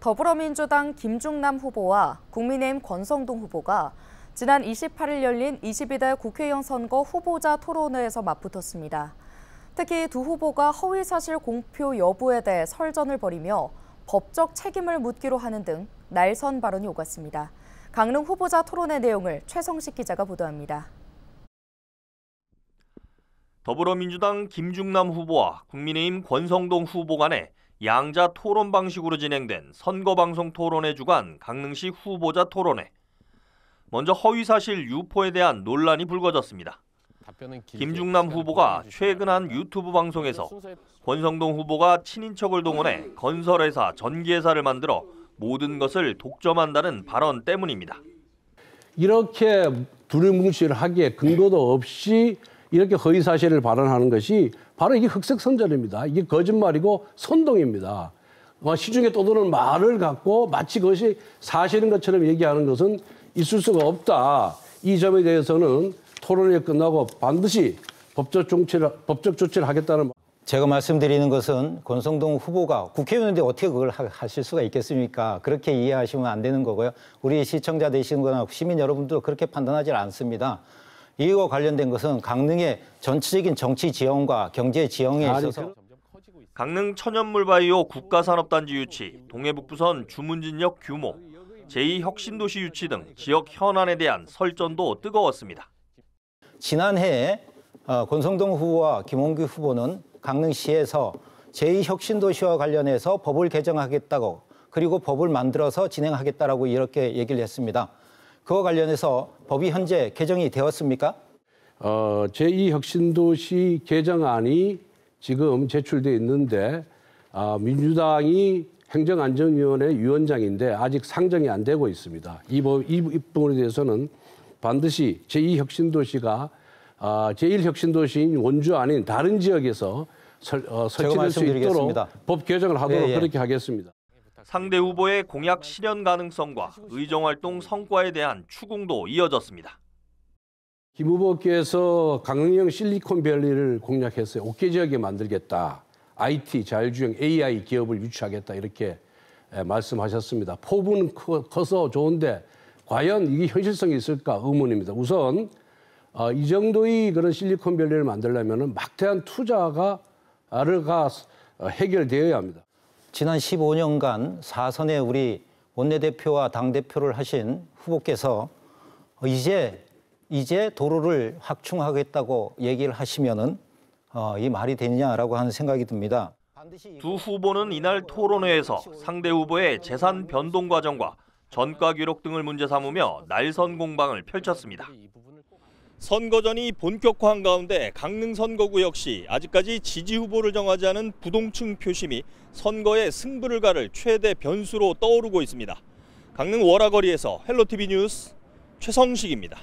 더불어민주당 김중남 후보와 국민의힘 권성동 후보가 지난 28일 열린 22대 국회의원 선거 후보자 토론회에서 맞붙었습니다. 특히 두 후보가 허위 사실 공표 여부에 대해 설전을 벌이며 법적 책임을 묻기로 하는 등 날선 발언이 오갔습니다. 강릉 후보자 토론회 내용을 최성식 기자가 보도합니다. 더불어민주당 김중남 후보와 국민의힘 권성동 후보 간의 양자 토론 방식으로 진행된 선거방송 토론회 주간 강릉시 후보자 토론회. 먼저 허위사실 유포에 대한 논란이 불거졌습니다. 김중남 후보가 최근 한 유튜브 방송에서 권성동 후보가 친인척을 동원해 건설회사, 전기회사를 만들어 모든 것을 독점한다는 발언 때문입니다. 이렇게 두리뭉실하게 근거도 없이 이렇게 허위 사실을 발언하는 것이 바로 이게 흑색 선전입니다. 이게 거짓말이고 선동입니다. 뭐 시중에 떠도는 말을 갖고 마치 그것이 사실인 것처럼 얘기하는 것은 있을 수가 없다. 이 점에 대해서는 토론이 끝나고 반드시 법적 조치를, 법적 조치를 하겠다는 제가 말씀드리는 것은 권성동 후보가 국회의원인데 어떻게 그걸 하, 하실 수가 있겠습니까? 그렇게 이해하시면 안 되는 거고요. 우리 시청자 되시는 거나 시민 여러분도 그렇게 판단하지 않습니다. 이와 관련된 것은 강릉의 전체적인 정치 지형과 경제 지형에 아, 있어서 강릉 천연물바이오 국가산업단지 유치, 동해북부선 주문진역 규모, 제2혁신도시 유치 등 지역 현안에 대한 설전도 뜨거웠습니다. 지난해 에 어, 권성동 후보와 김홍규 후보는 강릉시에서 제2혁신도시와 관련해서 법을 개정하겠다고 그리고 법을 만들어서 진행하겠다고 이렇게 얘기를 했습니다. 그와 관련해서 법이 현재 개정이 되었습니까? 어, 제2혁신도시 개정안이 지금 제출돼 있는데 아, 민주당이 행정안전위원회 위원장인데 아직 상정이 안 되고 있습니다. 이, 법, 이 부분에 대해서는 반드시 제2혁신도시가 아, 제1혁신도시인 원주 아닌 다른 지역에서 설, 어, 설치될 수 있도록 법 개정을 하도록 예, 예. 그렇게 하겠습니다. 상대 후보의 공약 실현 가능성과 의정활동 성과에 대한 추궁도 이어졌습니다. 김 후보께서 강릉형 실리콘밸리를 공략해서 옥계 지역에 만들겠다. IT, 자율주행, AI 기업을 유치하겠다 이렇게 말씀하셨습니다. 포부는 커서 좋은데 과연 이게 현실성이 있을까 의문입니다. 우선 어, 이 정도의 그런 실리콘밸리를 만들려면 막대한 투자가를 아, 가 어, 해결되어야 합니다. 지난 15년간 사선에 우리 원내대표와 당대표를 하신 후보께서 이제 이제 도로를 확충하겠다고 얘기를 하시면은 어, 이 말이 되느냐라고 하는 생각이 듭니다. 두 후보는 이날 토론회에서 상대 후보의 재산 변동 과정과 전과 기록 등을 문제 삼으며 날선 공방을 펼쳤습니다. 선거전이 본격화한 가운데 강릉 선거구 역시 아직까지 지지 후보를 정하지 않은 부동층 표심이 선거의 승부를 가를 최대 변수로 떠오르고 있습니다. 강릉 월화거리에서 헬로티비 뉴스 최성식입니다.